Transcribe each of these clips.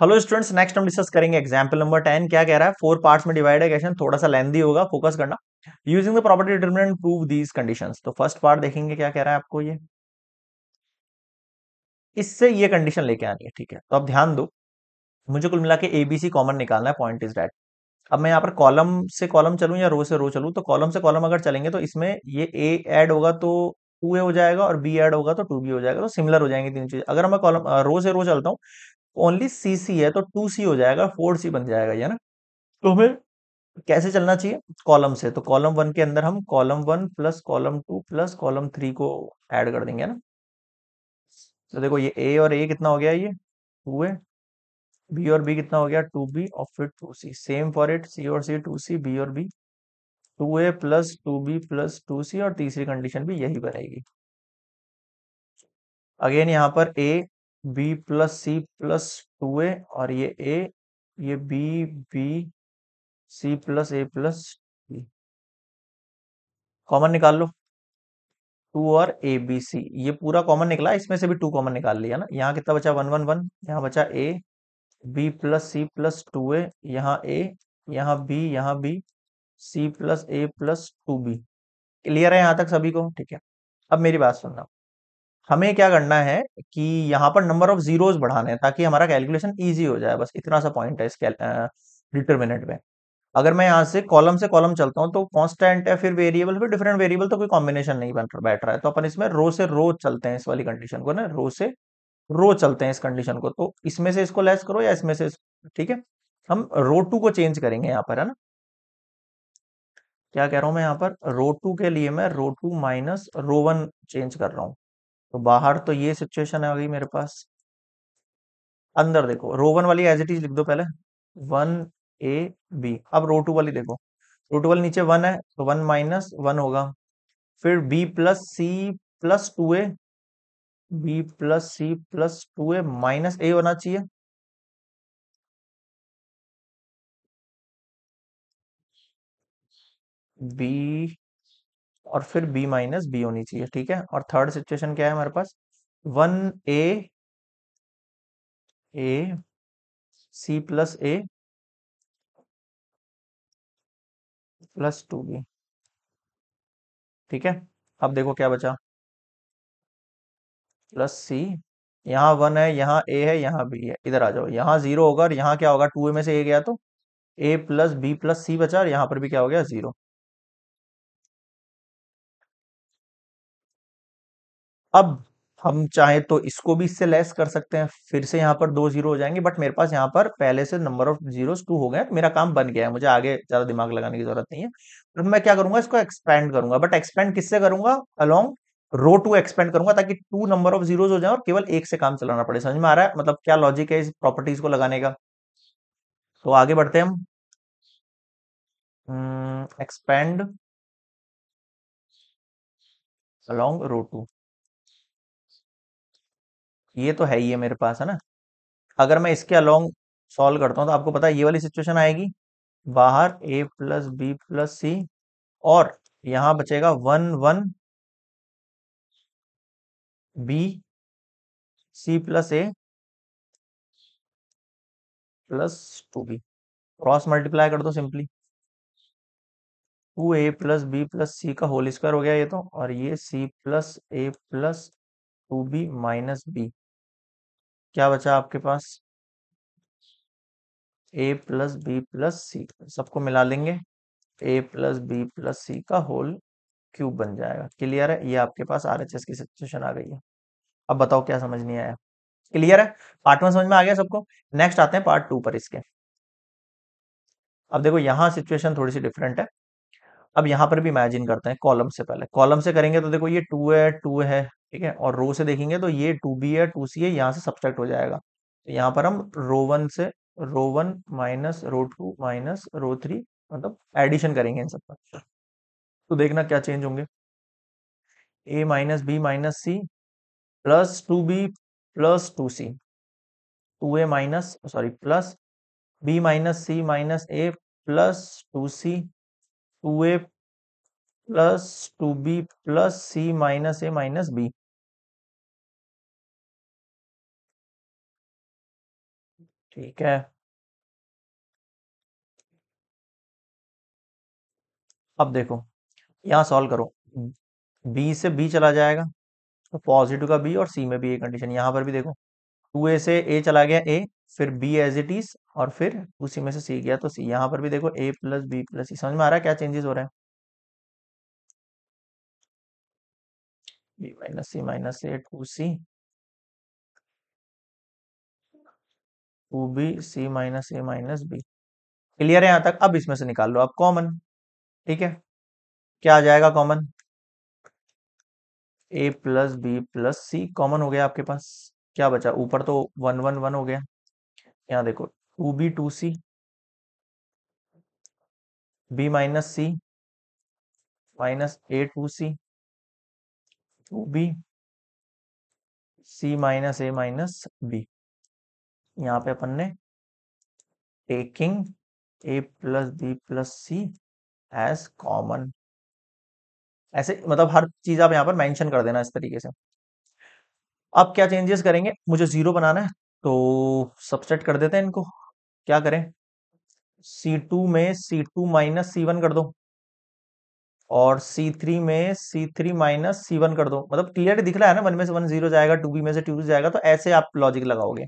Hello students next हम discuss करेंगे example number ten क्या कह रहा है फोर पार्ट्स में डिवाइड है क्वेश्चन थोड़ा सा लेंदी होगा फोकस करना using the property determinant prove these conditions तो फर्स्ट पार्ट देखेंगे क्या कह रहा है आपको ये इससे ये कंडीशन लेके आनी है ठीक है तो अब ध्यान दो मुझे कुल मिला के एबीसी कॉमन निकालना है पॉइंट इज डेट अब मैं यहाँ पर कॉलम से कॉलम चलू या रो से रो चलूँ तो कॉलम से कॉलम अगर चलेंगे तो इसमें ये ए एड होगा तो टू ए हो जाएगा और बी एड होगा तो टू बी हो जाएगा तो सिमिलर हो जाएंगे तीन चीज अगर मैं कॉलम रो से रो चलता हूँ ओनली सी सी है तो टू सी हो जाएगा फोर सी बन जाएगा ये ना तो हमें कैसे चलना चाहिए कॉलम से तो कॉलम वन के अंदर हम column one plus column two plus column three को ऐड कर देंगे ना तो देखो ये ए और ए कितना हो गया ये टू ए बी और बी कितना हो गया टू बी और फिर two C same for it C और सी टू सी बी और B two A plus two B plus two C और तीसरी कंडीशन भी यही बनेगी अगेन यहां पर A B plus C plus two A और ये ए ये B B C plus A plus B common निकाल लो टू और ए बी सी ये पूरा कॉमन निकला इसमें से भी टू कॉमन निकाल लिया ना यहाँ कितना बचा वन वन वन यहाँ बचा A B plus C plus two A यहाँ ए यहाँ बी यहाँ B C plus A plus two B clear है यहाँ तक सभी को ठीक है अब मेरी बात सुनना हमें क्या करना है कि यहाँ पर नंबर ऑफ जीरोज बढ़ाने हैं ताकि हमारा कैलकुलेशन ईजी हो जाए बस इतना सा पॉइंट है इस डिटर्मिनेंट में अगर मैं यहाँ से कॉलम से कॉलम चलता हूँ तो कॉन्स्टेंट है फिर वेरिएबल फिर डिफरेंट वेरिएबल तो कोई कॉम्बिनेशन नहीं बन बैठ रहा है तो अपन इसमें रो से रो चलते हैं इस वाली कंडीशन को ना रो से रो चलते हैं इस कंडीशन को तो इसमें से इसको लेस करो या इसमें से ठीक है हम रो टू को चेंज करेंगे यहाँ पर है ना क्या कह रहा हूं मैं यहाँ पर रो टू के लिए मैं row two minus row one change कर रहा हूँ तो बाहर तो ये सिचुएशन आ गई मेरे पास अंदर देखो रो वन वाली एज इट इज लिख दो पहले वन ए बी अब रो टू वाली देखो रो टू वाली नीचे वन है तो वन माइनस वन होगा फिर B plus C plus two A B plus C plus two A minus A होना चाहिए बी और फिर बी माइनस बी होनी चाहिए ठीक है और थर्ड सिचुएशन क्या है हमारे पास one A A C plus A plus two B ठीक है अब देखो क्या बचा प्लस सी यहां वन है यहां ए है यहां बी है इधर आ जाओ यहां जीरो होगा और यहां क्या होगा टू ए में से ए गया तो A plus B plus C बचा और यहां पर भी क्या हो गया जीरो अब हम चाहे तो इसको भी इससे लेस कर सकते हैं फिर से यहाँ पर दो जीरो हो जाएंगे बट मेरे पास यहाँ पर पहले से नंबर ऑफ जीरो टू हो गए तो मेरा काम बन गया है मुझे आगे ज्यादा दिमाग लगाने की जरूरत नहीं है तो मैं क्या करूंगा इसको एक्सपेंड करूंगा बट एक्सपेंड किससे करूंगा अलॉन्ग रो टू एक्सपेंड करूंगा ताकि टू नंबर ऑफ जीरोज हो जाए और केवल एक से काम चलाना पड़े समझ में आ रहा है मतलब क्या लॉजिक है इस प्रॉपर्टीज को लगाने का तो आगे बढ़ते हैं हम एक्सपेंड अलॉन्ग रो टू ये तो है ही है मेरे पास है ना अगर मैं इसके अलोंग सॉल्व करता हूँ तो आपको पता है ये वाली सिचुएशन आएगी बाहर A plus B plus C और यहां बचेगा one one B C plus A plus two B cross multiply कर दो simply two A plus B plus C का होल स्क्वायर हो गया ये तो और ये C plus A plus two B minus B क्या बचा आपके पास A plus B plus C सबको मिला लेंगे A plus B plus C का होल क्यूब बन जाएगा क्लियर है ये आपके पास आर एच एस की सिचुएशन आ गई है अब बताओ क्या समझ नहीं आया क्लियर है पार्ट वन समझ में आ गया सबको नेक्स्ट आते हैं पार्ट टू पर इसके अब देखो यहाँ सिचुएशन थोड़ी सी डिफरेंट है अब यहाँ पर भी इमेजिन करते हैं कॉलम से पहले कॉलम से करेंगे तो देखो ये टू है टू है ठीक है और रो से देखेंगे तो ये टू बी है टू सी है यहाँ से सब्सट्रैक्ट हो जाएगा तो यहाँ पर हम रो वन से row one minus row two minus row three मतलब एडिशन करेंगे इन सब तो देखना क्या चेंज होंगे A minus B minus C plus two B plus two C two A minus sorry plus B minus C minus A plus two C two A plus two B plus C minus A minus B ठीक है अब देखो यहां solve करो B हम्म, से B चला जाएगा तो पॉजिटिव का बी और सी में भी ए कंडीशन यहां पर भी देखो टू ए से ए चला गया ए फिर बी एज इट इज और फिर उसी में से सी गया तो सी यहां पर भी देखो A plus B plus C समझ में आ रहा है क्या चेंजेस हो रहे हैं B minus C minus A two C two B C minus A minus B clear है यहां तक अब इसमें से निकाल लो आप कॉमन ठीक है क्या आ जाएगा common A plus B plus C common हो गया आपके पास क्या बचा ऊपर तो वन वन वन हो गया यहां देखो two B two C B minus C minus A two C two B C minus A minus B यहाँ पे अपन ने taking A plus B plus C as common ऐसे मतलब हर चीज आप यहाँ पर मेंशन कर देना इस तरीके से अब क्या चेंजेस करेंगे मुझे जीरो बनाना है तो सबसेट कर देते हैं इनको क्या करें C2 में C2 माइनस सी कर दो और C3 में C3 माइनस सी कर दो मतलब क्लियर दिख रहा है ना वन में से वन जीरो जाएगा टू बी में से टू जाएगा तो ऐसे आप लॉजिक लगाओगे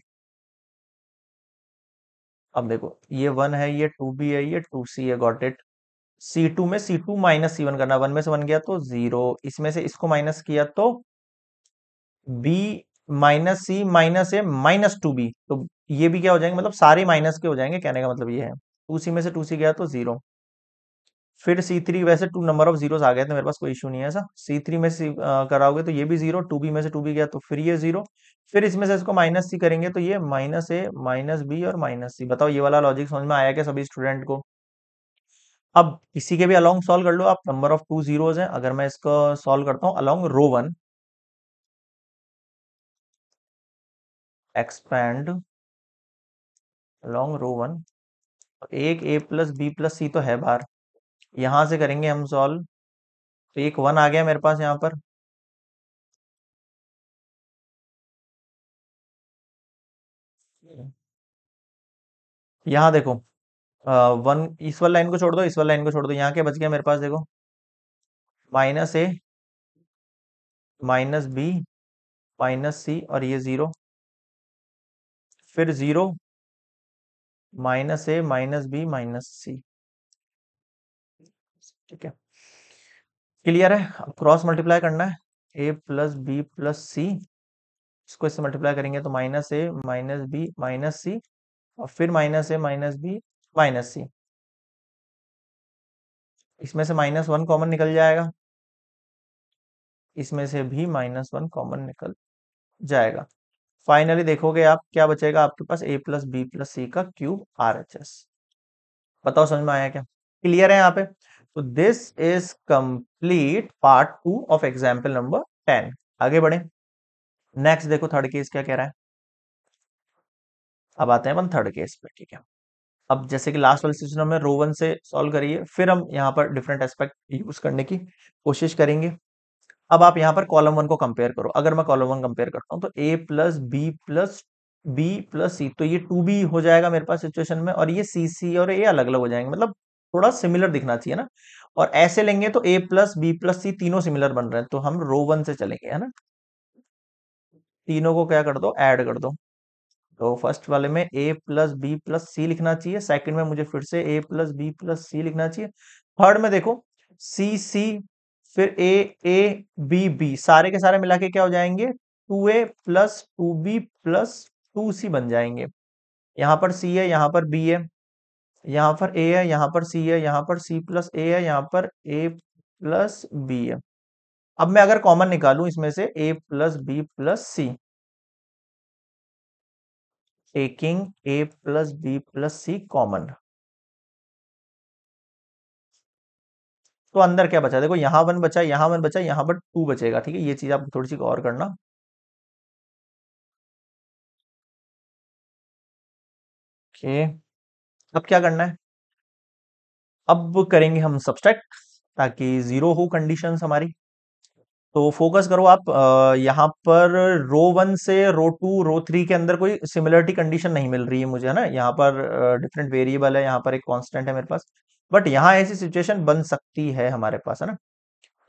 अब देखो ये वन है ये टू बी है ये टू सी है गॉट इट सी टू में C two minus C one करना वन में से वन गया तो जीरो इसमें से इसको माइनस किया तो B minus C minus A minus two B तो ये भी क्या हो जाएंगे मतलब सारे माइनस के हो जाएंगे कहने का मतलब ये है टू सी में से टू सी गया तो जीरो फिर C3 वैसे टू नंबर ऑफ जीरोस आ गए थे मेरे पास कोई इशू नहीं है ऐसा C3 में सी कराओगे तो ये भी जीरो टू बी में से टू बी गया तो फिर ये जीरो फिर इसमें से इसको माइनस सी करेंगे तो ये माइनस ए माइनस बी और माइनस सी बताओ ये वाला लॉजिक समझ में आया क्या सभी स्टूडेंट को अब इसी के भी अलॉन्ग सॉल्व कर लो आप नंबर ऑफ टू जीरोज है अगर मैं इसको सॉल्व करता हूँ along row one expand along row one एक A plus B plus C तो है बाहर यहां से करेंगे हम सॉल्व तो एक वन आ गया मेरे पास यहां पर यहां देखो वन इस वाली लाइन को छोड़ दो इस वाली लाइन को छोड़ दो यहां के बच गया मेरे पास देखो minus A minus B minus C और ये जीरो फिर zero minus A minus B minus C ठीक है क्लियर है अब क्रॉस मल्टीप्लाई करना है A plus B plus C इसको इससे मल्टीप्लाई करेंगे तो minus A minus B minus C और फिर minus A minus B minus C इसमें से माइनस वन कॉमन निकल जाएगा इसमें से भी माइनस वन कॉमन निकल जाएगा फाइनली देखोगे आप क्या बचेगा आपके पास A plus B plus C का क्यूब आर एच एस बताओ समझ में आया क्या क्लियर है यहाँ पे तो this is complete part two of example number ten आगे बढ़े नेक्स्ट देखो थर्ड केस क्या कह रहा है अब आते हैं अपन थर्ड केस पे ठीक है अब जैसे कि लास्ट वाले सिस्टम में रो वन से सॉल्व करिए फिर हम यहाँ पर डिफरेंट एस्पेक्ट यूज करने की कोशिश करेंगे अब आप यहाँ पर कॉलम वन को कंपेयर करो अगर मैं कॉलम वन कंपेयर करता हूँ तो A plus B plus B plus C तो ये टू बी हो जाएगा मेरे पास सिचुएशन में और ये सी सी और ए अलग अलग हो जाएंगे मतलब थोड़ा सिमिलर दिखना चाहिए ना और ऐसे लेंगे तो A plus B plus C तीनों सिमिलर बन रहे हैं तो हम रो वन से चलेंगे है ना तीनों को क्या कर दो ऐड कर दो तो फर्स्ट वाले में A plus B plus C लिखना चाहिए सेकंड में मुझे फिर से A plus B plus C लिखना चाहिए थर्ड में देखो सी सी फिर ए ए बी बी सारे के सारे मिला के क्या हो जाएंगे two A plus two B plus two C बन जाएंगे यहां पर सी है यहां पर बी है यहां पर ए है यहां पर सी है यहां पर सी प्लस ए है यहां पर ए प्लस बी है अब मैं अगर कॉमन निकालू इसमें से A plus B plus C taking A plus B plus C common तो अंदर क्या बचा देखो यहां वन बचा यहां वन बचा यहां पर टू बचेगा ठीक है ये चीज आप थोड़ी सी गौर करना ओके okay. अब क्या करना है अब करेंगे हम सब्सट्रैक्ट ताकि जीरो हो कंडीशन हमारी तो फोकस करो आप यहाँ पर रो वन से रो टू रो थ्री के अंदर कोई सिमिलरिटी कंडीशन नहीं मिल रही है मुझे है ना यहाँ पर डिफरेंट वेरिएबल है यहाँ पर एक कांस्टेंट है मेरे पास बट यहाँ ऐसी सिचुएशन बन सकती है हमारे पास है ना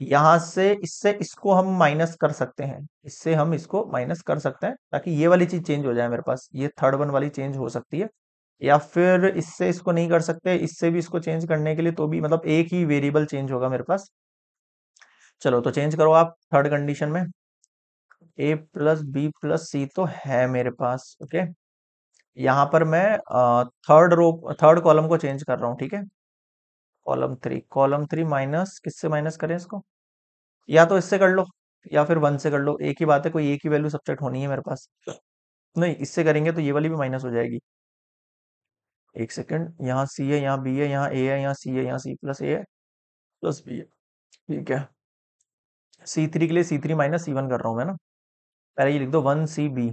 यहाँ से इससे इसको हम माइनस कर सकते हैं इससे हम इसको माइनस कर सकते हैं ताकि ये वाली चीज चेंज हो जाए मेरे पास ये थर्ड वन वाली चेंज हो सकती है या फिर इससे इसको नहीं कर सकते इससे भी इसको चेंज करने के लिए तो भी मतलब एक ही वेरिएबल चेंज होगा मेरे पास चलो तो चेंज करो आप थर्ड कंडीशन में A plus B plus C तो है मेरे पास ओके यहाँ पर मैं थर्ड रो थर्ड कॉलम को चेंज कर रहा हूँ ठीक है column three column three minus किससे माइनस करें इसको या तो इससे कर लो या फिर वन से कर लो एक ही बात है कोई एक ही वैल्यू सब्जेक्ट होनी है मेरे पास नहीं इससे करेंगे तो ये वाली भी माइनस हो जाएगी एक सेकंड यहाँ सी है यहाँ बी है यहाँ ए है यहाँ सी है यहाँ सी प्लस ए है प्लस बी है ठीक है सी थ्री के लिए C three minus C one कर रहा हूँ मैं ना पहले ये लिख दो one C B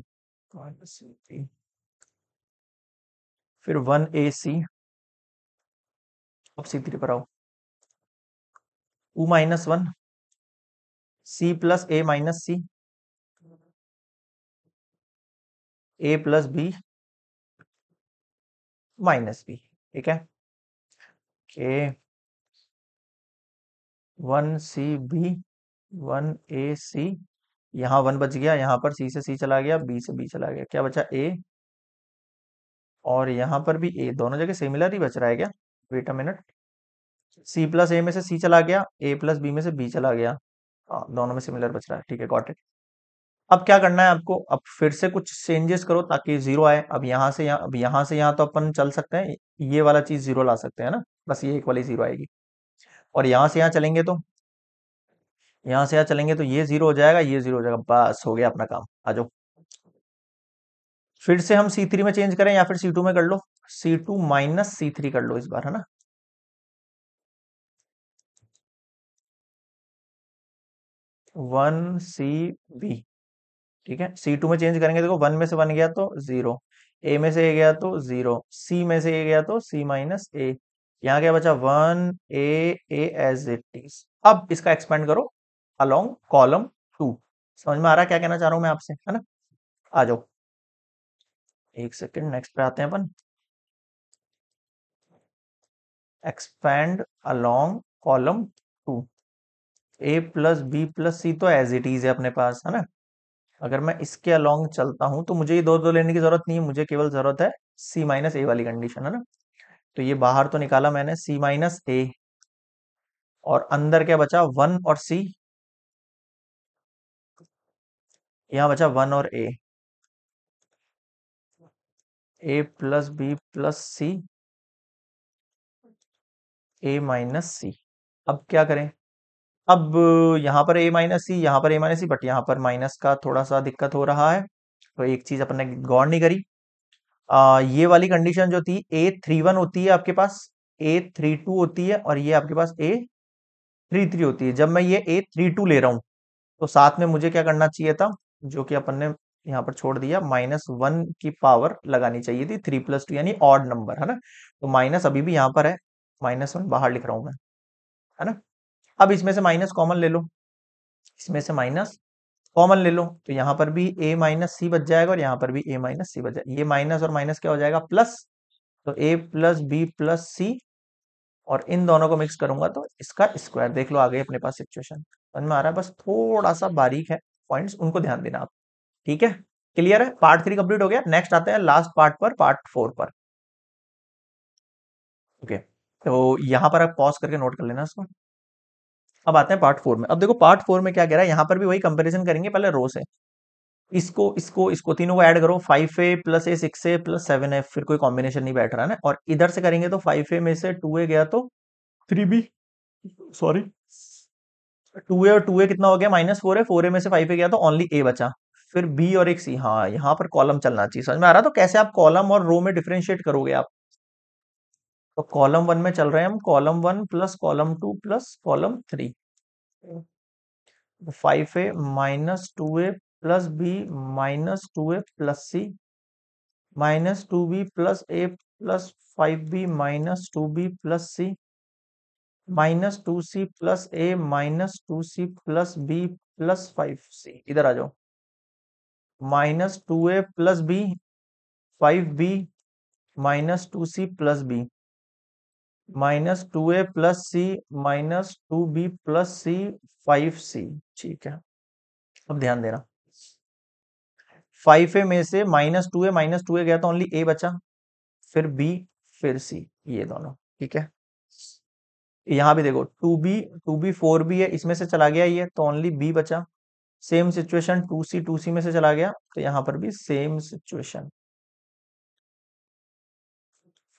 C three फिर वन ए सी अब सी थ्री पर आओ two minus one C plus A minus C A plus B minus B ठीक है के one C B one A C यहाँ वन बच गया यहां पर सी से सी चला गया बी से बी चला गया क्या बचा ए और यहाँ पर भी ए दोनों जगह सिमिलर ही बच रहा है क्या wait a minute C plus A में से सी चला गया ए प्लस बी में से बी चला गया आ, हाँ, दोनों में सिमिलर बच रहा है ठीक है गॉट इट अब क्या करना है आपको अब फिर से कुछ चेंजेस करो ताकि जीरो आए अब यहां से यहां अब यहां से यहां तो अपन चल सकते हैं ये वाला चीज जीरो ला सकते हैं ना बस ये एक वाली जीरो आएगी और यहां से यहां चलेंगे तो यहां से यहां चलेंगे तो ये जीरो हो जाएगा ये जीरो हो जाएगा बस हो गया अपना काम आ जाओ फिर से हम C3 में चेंज करें या फिर C2 में कर लो C2 माइनस C3 कर लो इस बार है ना वन सी बी ठीक है सी टू में चेंज करेंगे देखो वन में से वन गया तो जीरो ए में से ए गया तो जीरो सी में से ए गया तो सी माइनस ए यहाँ क्या बचा one A as it is अब इसका एक्सपेंड करो अलोंग कॉलम टू समझ में आ रहा क्या कहना चाह रहा हूं मैं आपसे है ना आ जाओ एक सेकेंड नेक्स्ट पे आते हैं अपन expand along column two A plus B plus C तो एज इट इज है अपने पास है ना अगर मैं इसके अलॉन्ग चलता हूं तो मुझे ये दो दो लेने की जरूरत नहीं है मुझे केवल जरूरत है सी माइनस ए वाली कंडीशन है ना तो ये बाहर तो निकाला मैंने सी माइनस ए और अंदर क्या बचा वन और सी यहां बचा वन और A A plus B plus C A minus C अब क्या करें अब यहाँ पर ए माइनस सी यहाँ पर ए माइनस सी बट यहाँ पर माइनस का थोड़ा सा दिक्कत हो रहा है तो एक चीज अपन ने गौर नहीं करी आ, ये वाली कंडीशन जो थी ए थ्री वन होती है आपके पास ए थ्री टू होती है और ये आपके पास ए थ्री थ्री होती है जब मैं ये ए थ्री टू ले रहा हूँ तो साथ में मुझे क्या करना चाहिए था जो कि अपन ने यहाँ पर छोड़ दिया माइनस वन की पावर लगानी चाहिए थी थ्री प्लस टू यानी ऑड नंबर है ना तो माइनस अभी भी यहाँ पर है माइनस वन बाहर लिख रहा हूँ मैं है ना अब इसमें से माइनस कॉमन ले लो इसमें से माइनस कॉमन ले लो तो यहां पर भी ए माइनस सी बच जाएगा और यहां पर भी ए माइनस सी बच जाएगा ये माइनस और माइनस क्या हो जाएगा प्लस तो A plus B plus C और इन दोनों को मिक्स करूंगा तो इसका स्क्वायर देख लो आगे अपने पास सिचुएशन समझ में आ रहा है बस थोड़ा सा बारीक है पॉइंट्स उनको ध्यान देना आप ठीक है क्लियर है पार्ट थ्री कंप्लीट हो गया नेक्स्ट आते हैं लास्ट पार्ट पर पार्ट फोर पर ओके तो यहां पर आप पॉज करके नोट कर लेना उसको अब आते हैं पार्ट फोर में अब देखो पार्ट फोर में क्या कह रहा है यहाँ पर भी वही कंपेरिजन करेंगे पहले रो से इसको इसको इसको तीनों को ऐड करो five A plus A six A plus seven A फिर कोई कॉम्बिनेशन नहीं बैठ रहा है ना और इधर से करेंगे तो फाइव ए में से टू ए गया तो three B sorry two A और टू ए कितना हो गया minus four A four A में से फाइव ए गया तो ओनली ए बचा फिर बी और एक सी हाँ यहाँ पर कॉलम चलना चाहिए समझ में आ रहा तो कैसे आप कॉलम और रो में डिफ्रेंशिएट करोगे आप तो कॉलम वन में चल रहे हैं हम column one plus column two plus column three five A minus two A plus B minus two A plus C minus two B plus A plus five B minus two B plus C minus two C plus A minus two C plus B plus five C इधर आ जाओ minus two A plus B five B minus two C plus B minus two A plus C minus two B plus C five C ठीक है अब ध्यान देना five A में से minus two A minus two A गया तो only ए बचा फिर बी फिर सी ये दोनों ठीक है यहां भी देखो two B two B four B है इसमें से चला गया ये तो ओनली बी बचा same situation two C two C में से चला गया तो यहां पर भी same situation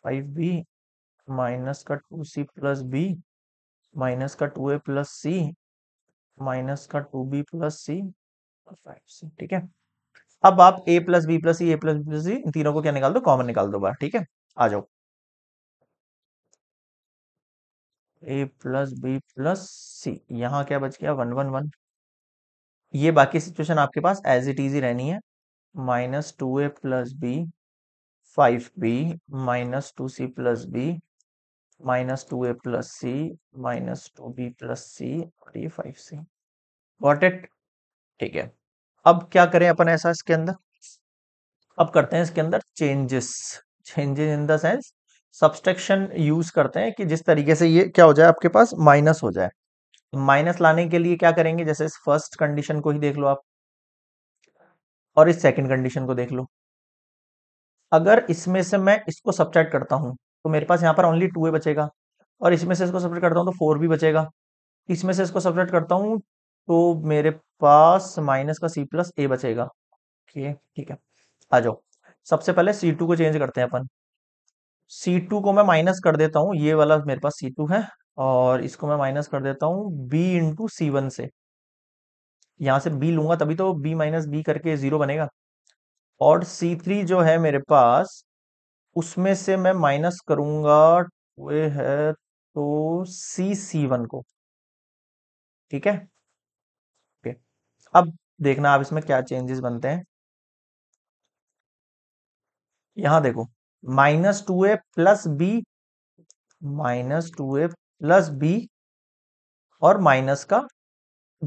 five B minus का two C plus B minus का two A plus C minus का टू बी प्लस सी और फाइव सी ठीक है अब आप A plus B plus C A plus B plus C तीनों को क्या निकाल दो कॉमन निकाल दो बार ठीक है आ जाओ A plus B plus C यहाँ क्या बच गया वन वन वन ये बाकी सिचुएशन आपके पास एज इट इज ही रहनी है minus two A plus B five B minus two C plus B minus two A plus C minus two B plus C और ये फाइव सी वॉट इट ठीक है अब क्या करें अपन ऐसा इसके अंदर अब करते हैं इसके अंदर changes changes in the sense subtraction use करते हैं कि जिस तरीके से ये क्या हो जाए आपके पास माइनस हो जाए माइनस लाने के लिए क्या करेंगे जैसे इस फर्स्ट कंडीशन को ही देख लो आप और इस सेकंड कंडीशन को देख लो अगर इसमें से मैं इसको सब्सट्रैक्ट करता हूं तो मेरे पास यहाँ पर ओनली टू ए बचेगा और इसमें से इसको सब्जेक्ट करता हूँ तो फोर भी बचेगा इसमें से इसको सब्जेक्ट करता हूँ तो मेरे पास माइनस का सी प्लस ए बचेगा ओके ठीक है आ जाओ सबसे पहले सी टू को चेंज करते हैं अपन सी टू को मैं माइनस कर देता हूँ ये वाला मेरे पास सी टू है और इसको मैं माइनस कर देता हूँ बी इंटू सी वन से यहाँ से बी लूंगा तभी तो बी माइनस बी करके जीरो बनेगा और सी थ्री जो है मेरे पास उसमें से मैं माइनस करूंगा वे है तो सी सी वन को ठीक है ओके अब देखना आप इसमें क्या चेंजेस बनते हैं यहां देखो minus two A plus B minus two A plus B और माइनस का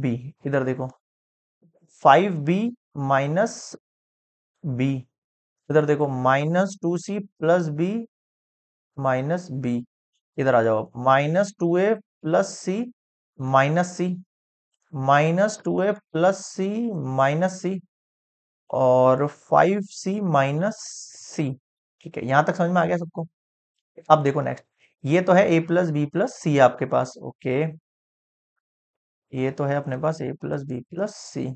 बी इधर देखो फाइव बी माइनस बी इधर देखो minus two C plus B minus B इधर आ जाओ minus two A plus C minus C minus two A plus C minus C और फाइव सी माइनस सी ठीक है यहां तक समझ में आ गया सबको अब देखो नेक्स्ट ये तो है A plus B plus C आपके पास ओके ये तो है अपने पास A plus B plus C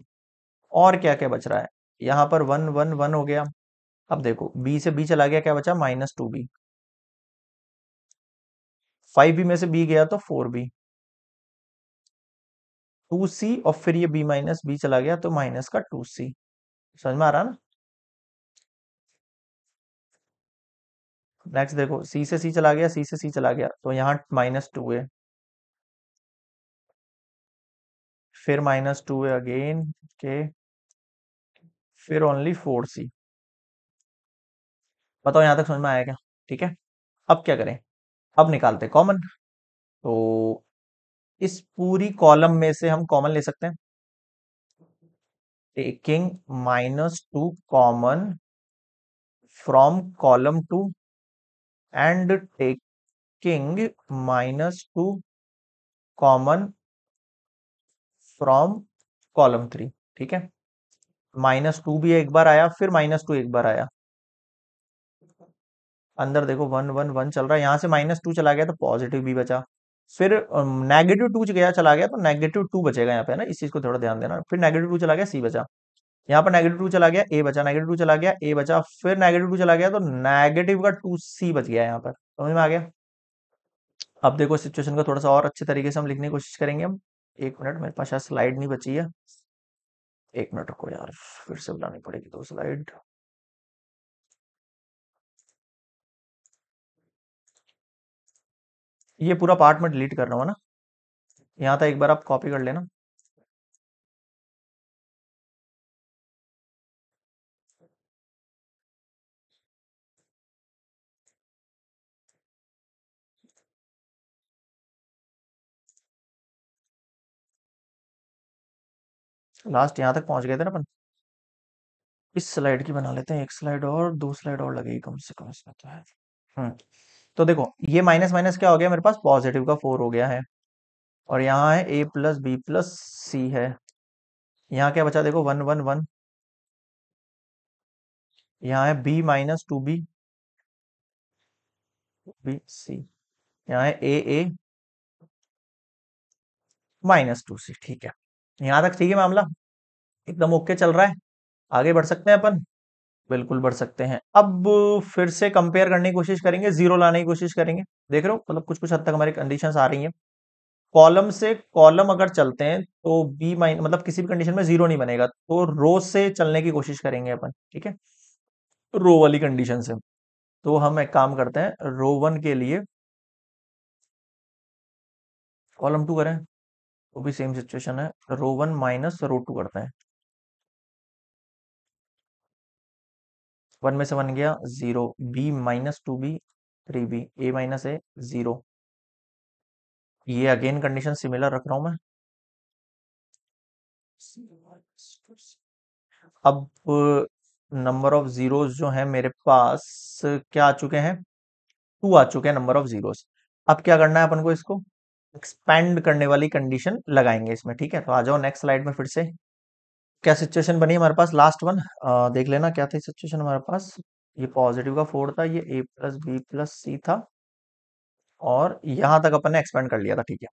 और क्या क्या बच रहा है यहां पर वन वन वन हो गया अब देखो बी से बी चला गया क्या बचा minus two B five B में से बी गया तो फोर बी टू सी और फिर ये बी माइनस बी चला गया तो माइनस का टू सी समझ में आ रहा ना नेक्स्ट देखो सी से सी चला गया सी से सी चला गया तो यहां माइनस टू है फिर माइनस टू है अगेन के फिर ओनली फोर सी बताओ यहां तक समझ में आया क्या ठीक है अब क्या करें अब निकालते कॉमन तो इस पूरी कॉलम में से हम कॉमन ले सकते हैं taking minus two common from column two and taking minus two common from column three ठीक है माइनस टू भी एक बार आया फिर माइनस टू एक बार आया अंदर देखो वन वन वन चल रहा है यहाँ से माइनस टू चला गया तो पॉजिटिव भी बचा फिर नेगेटिव um, टू गया चला गया तो नेगेटिव टू बचेगा यहाँ पे ना इस चीज को थोड़ा ध्यान देना फिर नेगेटिव टू चला गया सी बचा यहाँ पर नेगेटिव टू चला गया ए बचा नेगेटिव टू चला गया ए बचा फिर नेगेटिव टू चला गया तो नेगेटिव का टू सी बच गया यहाँ पर समझ में आ गया अब देखो सिचुएशन का थोड़ा सा और अच्छे तरीके से हम लिखने की कोशिश करेंगे हम एक मिनट मेरे पास शायद स्लाइड नहीं बची है एक मिनट रुको यार फिर से बुलानी पड़ेगी दो तो स्लाइड ये पूरा पार्ट में डिलीट कर रहा हूँ ना यहाँ तक एक बार आप कॉपी कर लेना लास्ट यहां तक पहुंच गए थे ना अपन इस स्लाइड की बना लेते हैं एक स्लाइड और दो स्लाइड और लगेगी कम से कम इसमें तो है हम्म तो देखो ये माइनस माइनस क्या हो गया मेरे पास पॉजिटिव का फोर हो गया है और यहाँ है A plus B plus C है यहाँ क्या बचा देखो वन वन वन यहाँ है B minus two B B C यहाँ है ए ए माइनस टू सी ठीक है यहां तक ठीक है मामला एकदम ओके चल रहा है आगे बढ़ सकते हैं अपन बिल्कुल बढ़ सकते हैं अब फिर से कंपेयर करने की कोशिश करेंगे जीरो लाने की कोशिश करेंगे देख रहे हो मतलब कुछ कुछ हद तक हमारी कंडीशंस आ रही हैं कॉलम से कॉलम अगर चलते हैं तो बी माइन मतलब किसी भी कंडीशन में जीरो नहीं बनेगा तो रो से चलने की कोशिश करेंगे अपन ठीक है रो वाली कंडीशन से तो हम एक काम करते हैं रो वन के लिए कॉलम टू करें वो तो भी सेम सिचुएशन है row one minus row two करते हैं वन में से वन गया zero B minus two B three B A minus A zero ये अगेन कंडीशन सिमिलर रख रहा हूं मैं अब नंबर ऑफ जीरोस जो है मेरे पास क्या आ चुके हैं टू आ चुके हैं नंबर ऑफ जीरोस अब क्या करना है अपन को इसको एक्सपैंड करने वाली कंडीशन लगाएंगे इसमें ठीक है तो आ जाओ नेक्स्ट स्लाइड में फिर से क्या सिचुएशन बनी हमारे पास लास्ट वन देख लेना क्या थी सिचुएशन हमारे पास ये पॉजिटिव का फोर था ये A plus B plus C था और यहां तक अपन ने एक्सपेंड कर लिया था ठीक है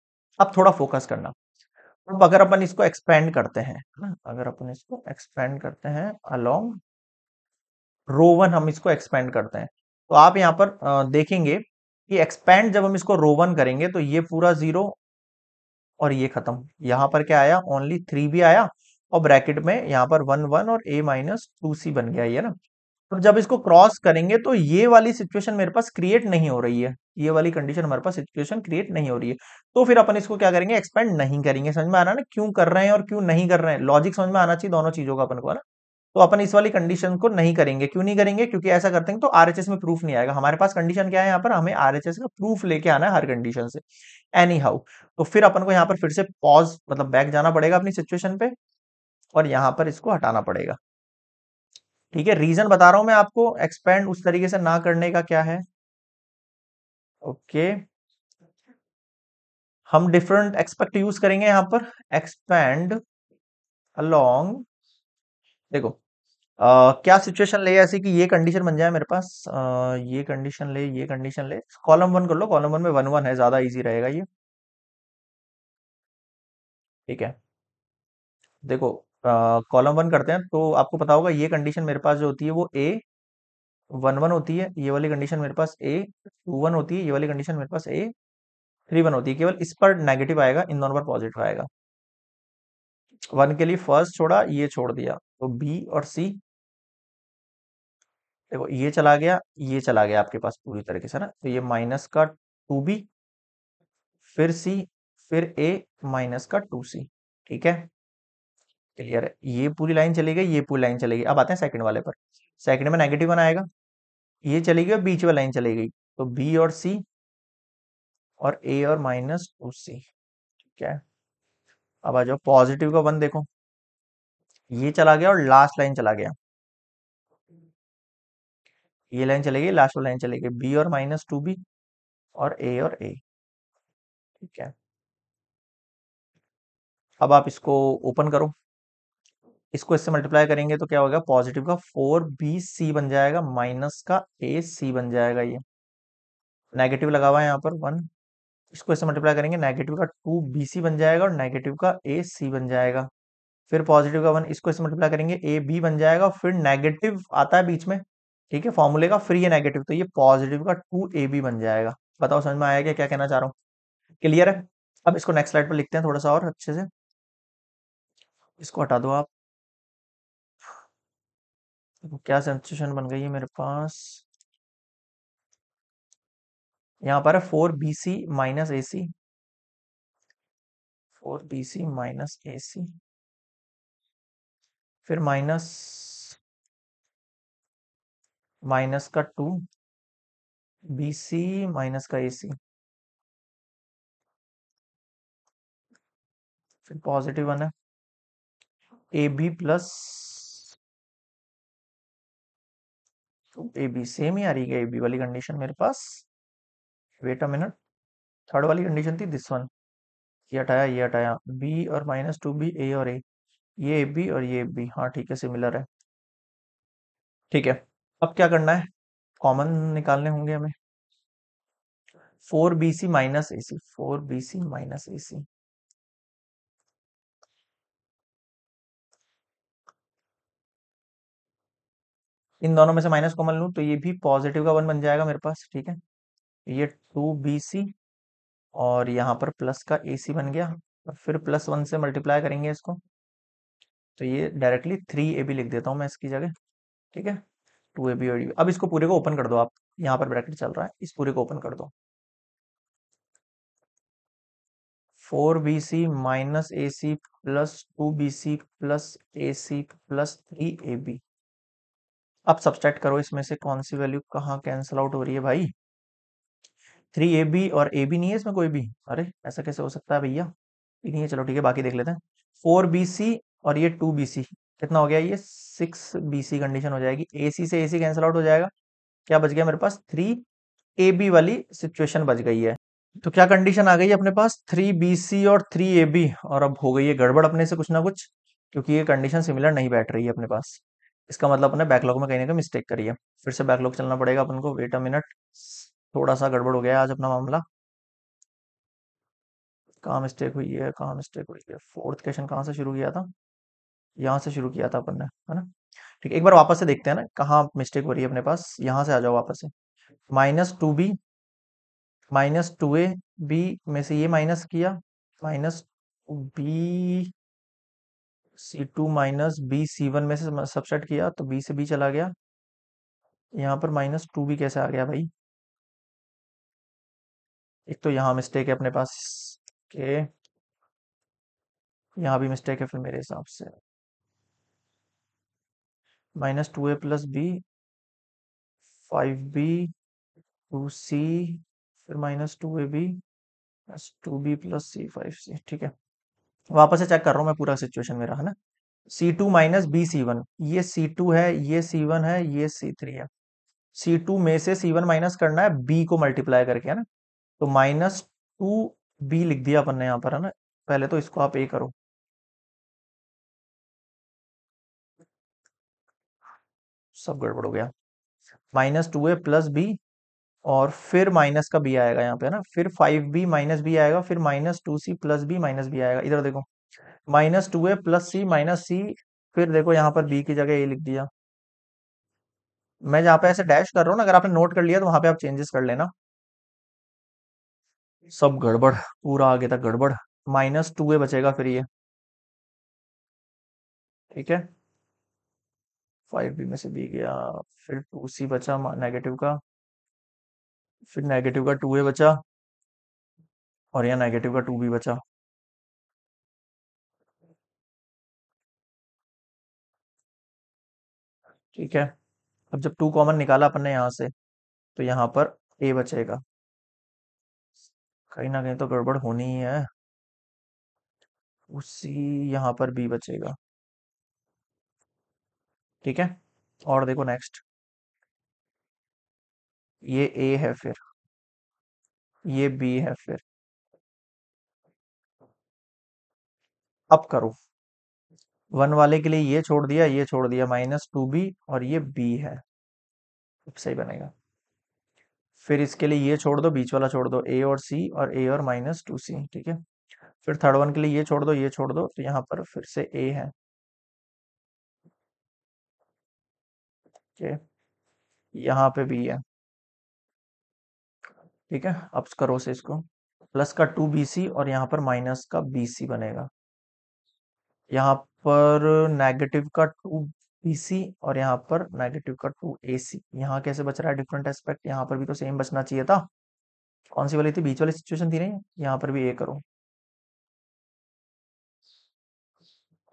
अब थोड़ा फोकस करना अब अगर अपन इसको एक्सपेंड करते हैं अगर अपन इसको एक्सपेंड करते हैं अलोंग रो वन हम इसको एक्सपेंड करते हैं तो आप यहाँ पर देखेंगे कि एक्सपेंड जब हम इसको रो वन करेंगे तो ये पूरा जीरो और ये खत्म यहां पर क्या आया ओनली थ्री भी आया और ब्रैकेट में यहाँ पर वन वन और ए माइनस टू सी बन गया ये ना तो जब इसको क्रॉस करेंगे तो ये वाली सिचुएशन मेरे पास क्रिएट नहीं हो रही है ये वाली कंडीशन हमारे पास सिचुएशन क्रिएट नहीं हो रही है तो फिर अपन इसको क्या करेंगे एक्सपेंड नहीं करेंगे समझ में आ रहा है ना क्यों कर रहे हैं और क्यों नहीं कर रहे हैं लॉजिक समझ में आना चाहिए दोनों चीजों का अपन को ना तो अपन इस वाली कंडीशन को नहीं करेंगे क्यों नहीं करेंगे क्योंकि ऐसा करते हैं तो आरएचएस में प्रूफ नहीं आएगा हमारे पास कंडीशन क्या है यहाँ पर हमें आरएचएस का प्रूफ लेके आना है हर कंडीशन से एनी हाउ तो फिर अपन को यहाँ पर फिर से पॉज मतलब बैक जाना पड़ेगा अपनी सिचुएशन पे और यहां पर इसको हटाना पड़ेगा ठीक है रीजन बता रहा हूं मैं आपको एक्सपेंड उस तरीके से ना करने का क्या है ओके okay. हम डिफरेंट एक्सपेक्ट यूज करेंगे यहां पर एक्सपेंड अलोंग देखो Uh, क्या सिचुएशन ले ऐसे कि ये कंडीशन बन जाए मेरे पास uh, ये कंडीशन ले ये कंडीशन ले कॉलम वन कर लो कॉलम वन में वन वन है ज्यादा इजी रहेगा ये ठीक है देखो कॉलम वन करते हैं तो आपको पता होगा ये कंडीशन मेरे पास जो होती है वो ए वन वन होती है ये वाली कंडीशन मेरे पास ए टू वन होती है ये वाली कंडीशन मेरे पास ए थ्री वन होती है केवल इस पर नेगेटिव आएगा इन दोनों पर पॉजिटिव आएगा वन के लिए फर्स्ट छोड़ा ये छोड़ दिया तो बी और सी देखो ये चला गया ये चला गया आपके पास पूरी तरीके से ना तो ये माइनस का टू बी फिर सी फिर ए माइनस का टू सी ठीक है क्लियर है ये पूरी लाइन चलेगी ये पूरी लाइन चलेगी अब आते हैं सेकंड वाले पर सेकंड में नेगेटिव वन आएगा ये चलेगी और बीच वाली लाइन चली गई तो बी और सी और ए और माइनस टू सी ठीक है अब आ जाओ पॉजिटिव का वन देखो ये चला गया और लास्ट लाइन चला गया ये लाइन चलेगी लास्ट वाली लाइन चलेगी बी और माइनस टू बी और ए और ए ठीक है अब आप इसको ओपन करो इसको इससे मल्टीप्लाई करेंगे तो क्या होगा पॉजिटिव का फोर बी सी बन जाएगा माइनस का ए सी बन जाएगा ये नेगेटिव लगा हुआ है यहाँ पर वन इसको इससे मल्टीप्लाई करेंगे नेगेटिव का टू बी सी बन जाएगा और नेगेटिव का ए सी बन जाएगा फिर पॉजिटिव का वन इसको इससे मल्टीप्लाई करेंगे ए बी बन जाएगा फिर नेगेटिव आता है बीच में ठीक है फॉर्मूले का फ्री है नेगेटिव तो ये पॉजिटिव का टू ए बी बन जाएगा बताओ समझ में आया क्या क्या कहना चाह रहा हूँ क्लियर है अब इसको नेक्स्ट स्लाइड पर लिखते हैं थोड़ा सा और अच्छे से इसको हटा दो आप क्या सेंसेशन बन गई है मेरे पास यहां पर है four B C minus A C four B C minus A C फिर माइनस माइनस का टू बी सी माइनस का ए सी फिर पॉजिटिव वन है ए बी प्लस तो ए बी सेम ही आ रही है ए बी वाली कंडीशन मेरे पास वेट अ मिनट थर्ड वाली कंडीशन थी दिस वन ये हटाया ये हटाया बी और माइनस टू बी ए और ए ये ए बी और ये ए बी हाँ ठीक है सिमिलर है ठीक है अब क्या करना है कॉमन निकालने होंगे हमें four B C minus A C four B C minus A C इन दोनों में से माइनस कॉमन लू तो ये भी पॉजिटिव का वन बन जाएगा मेरे पास ठीक है ये टू बी सी और यहाँ पर प्लस का ए सी बन गया और फिर प्लस वन से मल्टीप्लाई करेंगे इसको तो ये डायरेक्टली थ्री ए बी लिख देता हूँ मैं इसकी जगह ठीक है टू ए बी और अब इसको पूरे को ओपन कर दो आप यहाँ पर ब्रैकेट चल रहा है इस पूरे को ओपन कर दो four B C minus A C plus two B C plus A C plus three A B अब सब्सट्रैक्ट करो इसमें से कौन सी वैल्यू कहाँ कैंसिल आउट हो रही है भाई थ्री ए बी और ए बी नहीं है इसमें कोई भी अरे ऐसा कैसे हो सकता है भैया नहीं है चलो ठीक है बाकी देख लेते हैं फोर बी सी और ये टू बी सी कितना हो गया ये सिक्स बी सी कंडीशन हो जाएगी ए सी से ए सी कैंसिल आउट हो जाएगा क्या बच गया मेरे पास थ्री ए बी वाली सिचुएशन बच गई है तो क्या कंडीशन आ गई है अपने पास थ्री बी सी और थ्री ए बी और अब हो गई है गड़बड़ अपने से कुछ ना कुछ क्योंकि ये कंडीशन सिमिलर नहीं बैठ रही है अपने पास इसका मतलब अपने बैकलॉग में कहीं ना कहीं मिस्टेक करिए फिर से बैकलॉग चलना पड़ेगा अपन को वेट अ मिनट थोड़ा सा गड़बड़ हो गया आज अपना मामला कहाँ मिस्टेक हुई है कहाँ मिस्टेक हुई है फोर्थ क्वेश्चन कहाँ से शुरू किया था यहाँ से शुरू किया था अपन ने है ना ठीक एक बार वापस से देखते हैं ना कहाँ मिस्टेक हो रही है अपने पास यहाँ से आ जाओ वापस से minus two B minus two A B में से ये माइनस किया minus B C two minus B C one में से सबसेट किया तो बी से बी चला गया यहाँ पर माइनस टू भी कैसे आ गया भाई एक तो यहाँ मिस्टेक है अपने पास के यहाँ भी मिस्टेक है फिर मेरे हिसाब से minus two A plus B five B two C फिर minus two A B plus two B plus C five C ठीक है वापस से चेक कर रहा हूँ मैं पूरा सिचुएशन मेरा है ना C two minus B C one ये सी टू है ये सी वन है ये सी थ्री है सी टू में से सी वन माइनस करना है बी को मल्टीप्लाई करके है ना तो माइनस टू बी लिख दिया अपन ने यहाँ पर है ना पहले तो इसको आप ए करो सब गड़बड़ हो गया minus two A plus B और फिर माइनस का बी आएगा यहाँ पे है ना फिर फाइव बी माइनस बी आएगा फिर minus two C plus B minus B आएगा इधर देखो minus two A plus C minus C फिर देखो यहाँ पर बी की जगह ए लिख दिया मैं जहाँ पे ऐसे डैश कर रहा हूँ ना अगर आपने नोट कर लिया तो वहां पे आप चेंजेस कर लेना सब गड़बड़ पूरा आगे तक गड़बड़ माइनस टू ए बचेगा फिर ये ठीक है फाइव बी में से बी गया फिर टू सी बचा नेगेटिव का फिर नेगेटिव का टू ए बचा और यहाँ नेगेटिव का टू भी बचा ठीक है अब जब टू कॉमन निकाला अपन ने यहां से तो यहां पर ए बचेगा कहीं ना कहीं तो गड़बड़ होनी ही है उसी यहां पर बी बचेगा ठीक है और देखो नेक्स्ट ये ए है फिर ये बी है फिर अब करो वन वाले के लिए ये छोड़ दिया ये छोड़ दिया माइनस टू बी और ये बी है सही बनेगा फिर इसके लिए ये छोड़ दो बीच वाला छोड़ दो ए और सी और ए और माइनस टू सी ठीक है फिर थर्ड वन के लिए ये छोड़ दो ये छोड़ दो तो यहाँ पर फिर से ए है ठीक यहाँ पे बी है ठीक है अब करो से इसको प्लस का टू बी सी और यहाँ पर माइनस का बी सी बनेगा यहाँ पर नेगेटिव का टू बी सी और यहाँ पर नेगेटिव का टू ए सी यहाँ कैसे बच रहा है डिफरेंट एस्पेक्ट यहाँ पर भी तो सेम बचना चाहिए था कौन सी वाली थी बीच वाली सिचुएशन थी नहीं यहाँ पर भी ए करो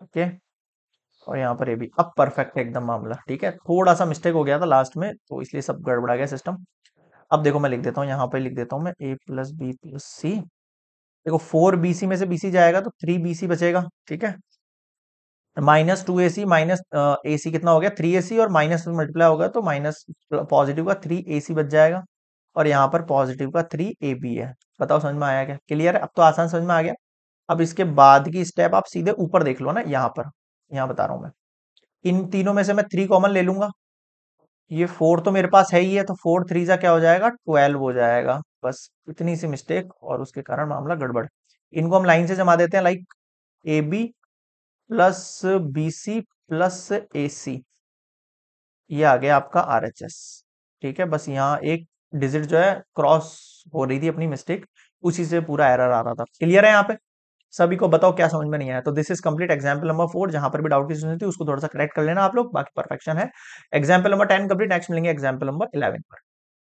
ओके और यहाँ पर ये भी अब परफेक्ट है एकदम मामला ठीक है थोड़ा सा मिस्टेक हो गया था लास्ट में तो इसलिए सब गड़बड़ा गया सिस्टम अब देखो मैं लिख देता हूँ यहाँ पे लिख देता हूँ मैं A plus B plus C देखो फोर बी सी में से बी सी जाएगा तो थ्री बी सी बचेगा ठीक है minus two A C minus A C कितना हो गया थ्री ए सी और माइनस मल्टीप्लाई होगा तो माइनस पॉजिटिव का थ्री ए सी बच जाएगा और यहाँ पर पॉजिटिव का थ्री ए बी है बताओ समझ में आया क्या क्लियर है अब तो आसान समझ में आ गया अब इसके बाद की स्टेप आप सीधे ऊपर देख लो ना यहाँ पर यहाँ बता रहा हूँ मैं इन तीनों में से मैं थ्री कॉमन ले लूंगा ये फोर तो मेरे पास है ही है तो फोर थ्री जा क्या हो जाएगा ट्वेल्व हो जाएगा बस इतनी सी मिस्टेक और उसके कारण मामला गड़बड़ इनको हम लाइन से जमा देते हैं like A B plus B C plus A C ये आ गया आपका आर एच एस ठीक है बस यहाँ एक डिजिट जो है क्रॉस हो रही थी अपनी मिस्टेक उसी से पूरा एरर आ रहा था क्लियर है यहाँ पे सभी को बताओ क्या समझ में नहीं आया तो this is complete example number four जहां पर भी डाउट की सुनती थी उसको थोड़ा सा करेक्ट कर लेना आप लोग बाकी परफेक्शन है example number ten complete next मिलेंगे एग्जाम्पल नंबर इलेवन पर